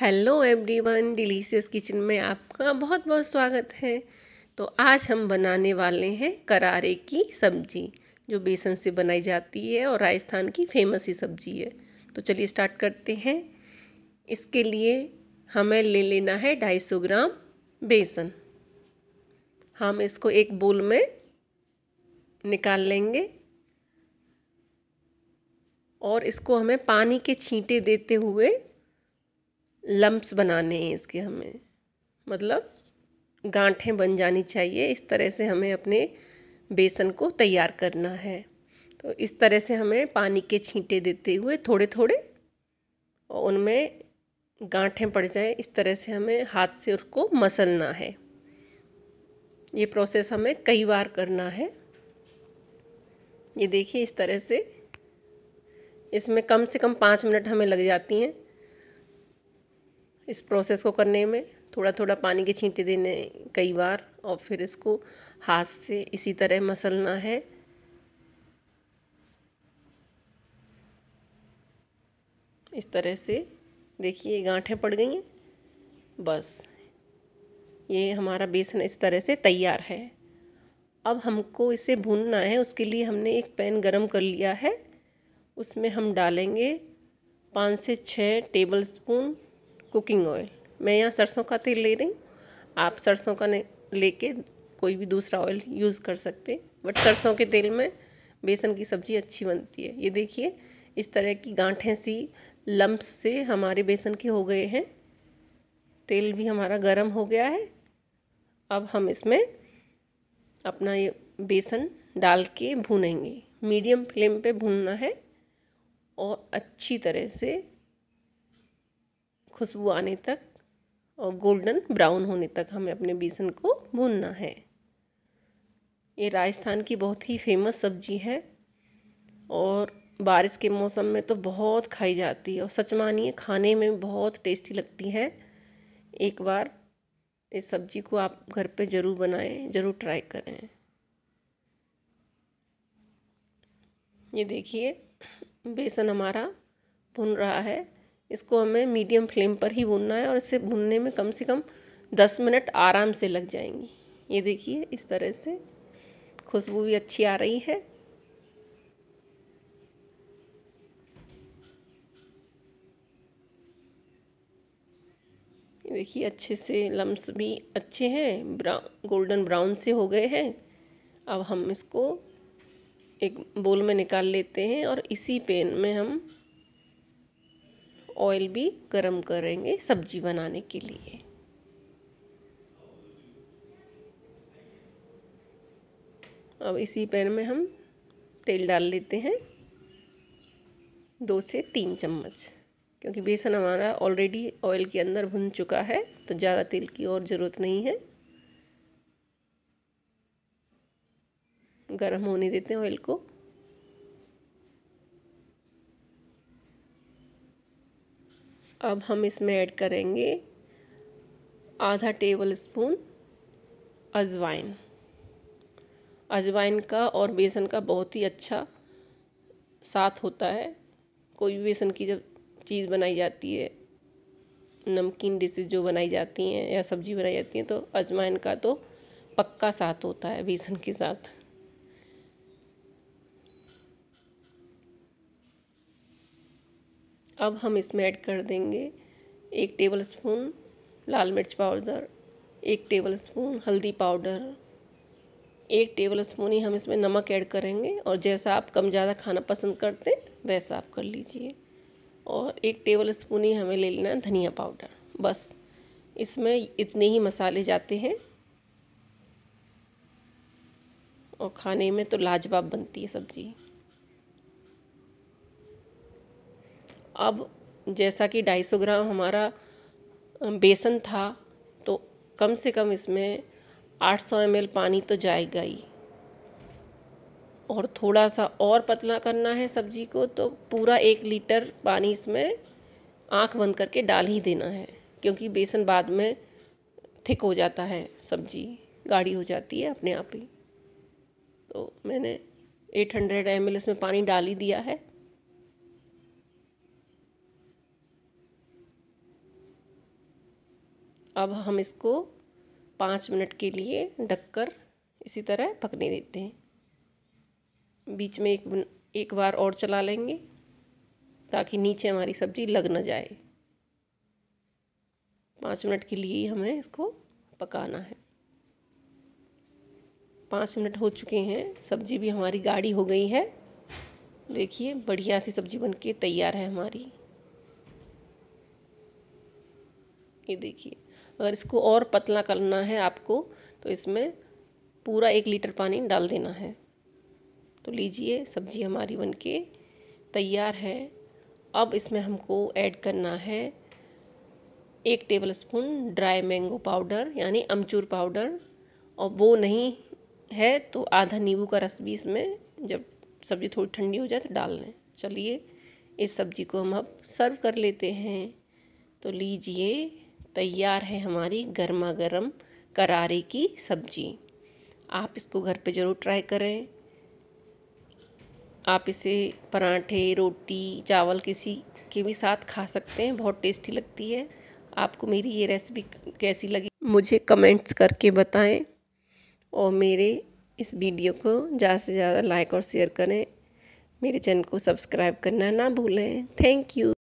hello everyone delicious kitchen में आपका बहुत बहुत स्वागत है तो आज हम बनाने वाले हैं करारे की सब्जी जो बेसन से बनाई जाती है और राजस्थान की फेमस ही सब्जी है तो चलिए स्टार्ट करते हैं इसके लिए हमें ले लेना है ढाई सौ ग्राम बेसन हम इसको एक बोल में निकाल लेंगे और इसको हमें पानी के छींटे देते हुए लम्ब्स बनाने हैं इसके हमें मतलब गांठें बन जानी चाहिए इस तरह से हमें अपने बेसन को तैयार करना है तो इस तरह से हमें पानी के छींटे देते हुए थोड़े थोड़े और उनमें गांठें पड़ जाए इस तरह से हमें हाथ से उसको मसलना है ये प्रोसेस हमें कई बार करना है ये देखिए इस तरह से इसमें कम से कम पाँच मिनट हमें लग जाती हैं इस प्रोसेस को करने में थोड़ा थोड़ा पानी के छींटे देने कई बार और फिर इसको हाथ से इसी तरह मसलना है इस तरह से देखिए गांठें पड़ गई हैं बस ये हमारा बेसन इस तरह से तैयार है अब हमको इसे भूनना है उसके लिए हमने एक पैन गरम कर लिया है उसमें हम डालेंगे पाँच से छः टेबल स्पून कुकिंग ऑयल मैं यहाँ सरसों का तेल ले रही हूँ आप सरसों का लेके कोई भी दूसरा ऑयल यूज़ कर सकते बट सरसों के तेल में बेसन की सब्ज़ी अच्छी बनती है ये देखिए इस तरह की गांठें सी लम्ब्स से हमारे बेसन के हो गए हैं तेल भी हमारा गर्म हो गया है अब हम इसमें अपना ये बेसन डाल के भूनेंगे मीडियम फ्लेम पे भूनना है और अच्छी तरह से खुशबू आने तक और गोल्डन ब्राउन होने तक हमें अपने बेसन को भूनना है ये राजस्थान की बहुत ही फेमस सब्जी है और बारिश के मौसम में तो बहुत खाई जाती है और सच मानिए खाने में बहुत टेस्टी लगती है एक बार इस सब्जी को आप घर पे ज़रूर बनाएं ज़रूर ट्राई करें ये देखिए बेसन हमारा भुन रहा है इसको हमें मीडियम फ्लेम पर ही भूनना है और इसे भूनने में कम से कम दस मिनट आराम से लग जाएंगी ये देखिए इस तरह से खुशबू भी अच्छी आ रही है देखिए अच्छे से लम्स भी अच्छे हैं ब्राउन गोल्डन ब्राउन से हो गए हैं अब हम इसको एक बोल में निकाल लेते हैं और इसी पेन में हम ऑयल भी गरम करेंगे सब्जी बनाने के लिए अब इसी पैन में हम तेल डाल लेते हैं दो से तीन चम्मच क्योंकि बेसन हमारा ऑलरेडी ऑयल के अंदर भुन चुका है तो ज़्यादा तेल की और ज़रूरत नहीं है गर्म होने देते हैं ऑयल को अब हम इसमें ऐड करेंगे आधा टेबल स्पून अजवाइन अजवाइन का और बेसन का बहुत ही अच्छा साथ होता है कोई भी बेसन की जब चीज़ बनाई जाती है नमकीन डिशेज जो बनाई जाती हैं या सब्जी बनाई जाती हैं तो अजवाइन का तो पक्का साथ होता है बेसन के साथ अब हम इसमें ऐड कर देंगे एक टेबल स्पून लाल मिर्च पाउडर एक टेबल स्पून हल्दी पाउडर एक टेबल स्पून ही हम इसमें नमक ऐड करेंगे और जैसा आप कम ज़्यादा खाना पसंद करते वैसा आप कर लीजिए और एक टेबल स्पून ही हमें ले लेना है धनिया पाउडर बस इसमें इतने ही मसाले जाते हैं और खाने में तो लाजवाब बनती है सब्ज़ी अब जैसा कि 250 ग्राम हमारा बेसन था तो कम से कम इसमें 800 ml पानी तो जाएगा ही और थोड़ा सा और पतला करना है सब्जी को तो पूरा एक लीटर पानी इसमें आँख बंद करके डाल ही देना है क्योंकि बेसन बाद में थिक हो जाता है सब्जी गाढ़ी हो जाती है अपने आप ही तो मैंने 800 हंड्रेड एम इसमें पानी डाल ही दिया है अब हम इसको पाँच मिनट के लिए ढककर इसी तरह पकने देते हैं बीच में एक एक बार और चला लेंगे ताकि नीचे हमारी सब्ज़ी लग ना जाए पाँच मिनट के लिए ही हमें इसको पकाना है पाँच मिनट हो चुके हैं सब्ज़ी भी हमारी गाढ़ी हो गई है देखिए बढ़िया सी सब्ज़ी बनके तैयार है हमारी ये देखिए और इसको और पतला करना है आपको तो इसमें पूरा एक लीटर पानी डाल देना है तो लीजिए सब्जी हमारी बन के तैयार है अब इसमें हमको ऐड करना है एक tablespoon dry mango powder यानी अमचूर पाउडर और वो नहीं है तो आधा नींबू का रस भी इसमें जब सब्ज़ी थोड़ी ठंडी हो जाए तो डाल लें चलिए इस सब्ज़ी को हम अब सर्व कर लेते हैं तो लीजिए तैयार है हमारी गर्मा गर्म करारे की सब्जी आप इसको घर पे ज़रूर ट्राई करें आप इसे पराठे रोटी चावल किसी के भी साथ खा सकते हैं बहुत टेस्टी लगती है आपको मेरी ये रेसिपी कैसी लगी मुझे कमेंट्स करके बताएं और मेरे इस वीडियो को ज़्यादा से ज़्यादा लाइक और शेयर करें मेरे चैनल को सब्सक्राइब करना ना भूलें थैंक यू